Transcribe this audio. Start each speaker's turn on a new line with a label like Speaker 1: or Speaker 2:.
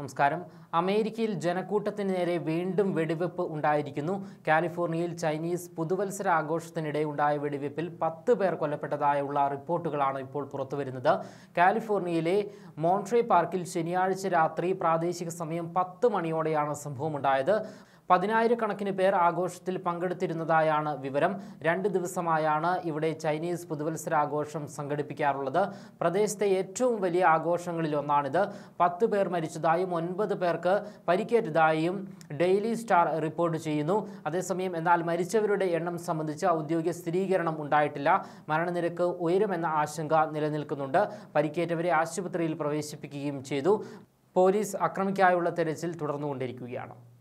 Speaker 1: നമസ്കാരം അമേരിക്കയിൽ ജനക്കൂട്ടത്തിന് നേരെ വീണ്ടും വെടിവെപ്പ് ഉണ്ടായിരിക്കുന്നു കാലിഫോർണിയയിൽ ചൈനീസ് പുതുവത്സര ആഘോഷത്തിനിടെ ഉണ്ടായ വെടിവെപ്പിൽ പത്ത് പേർ കൊല്ലപ്പെട്ടതായുള്ള റിപ്പോർട്ടുകളാണ് ഇപ്പോൾ പുറത്തുവരുന്നത് കാലിഫോർണിയയിലെ മോൺട്രേ പാർക്കിൽ ശനിയാഴ്ച രാത്രി പ്രാദേശിക സമയം പത്ത് മണിയോടെയാണ് സംഭവമുണ്ടായത് പതിനായിരക്കണക്കിന് പേർ ആഘോഷത്തിൽ പങ്കെടുത്തിരുന്നതായാണ് വിവരം രണ്ട് ദിവസമായാണ് ഇവിടെ ചൈനീസ് പുതുവത്സരാഘോഷം സംഘടിപ്പിക്കാറുള്ളത് പ്രദേശത്തെ ഏറ്റവും വലിയ ആഘോഷങ്ങളിലൊന്നാണിത് പത്ത് പേർ മരിച്ചതായും ഒൻപത് പേർക്ക് ഒരാൾക്ക് പരിക്കേറ്റതായും ഡെയിലി സ്റ്റാർ റിപ്പോർട്ട് ചെയ്യുന്നു അതേസമയം എന്നാൽ മരിച്ചവരുടെ എണ്ണം സംബന്ധിച്ച് ഔദ്യോഗിക സ്ഥിരീകരണം ഉണ്ടായിട്ടില്ല മരണനിരക്ക് ഉയരുമെന്ന ആശങ്ക നിലനിൽക്കുന്നുണ്ട് പരിക്കേറ്റവരെ ആശുപത്രിയിൽ പ്രവേശിപ്പിക്കുകയും ചെയ്തു പോലീസ് അക്രമിക്കായുള്ള തെരച്ചിൽ തുടർന്നുകൊണ്ടിരിക്കുകയാണ്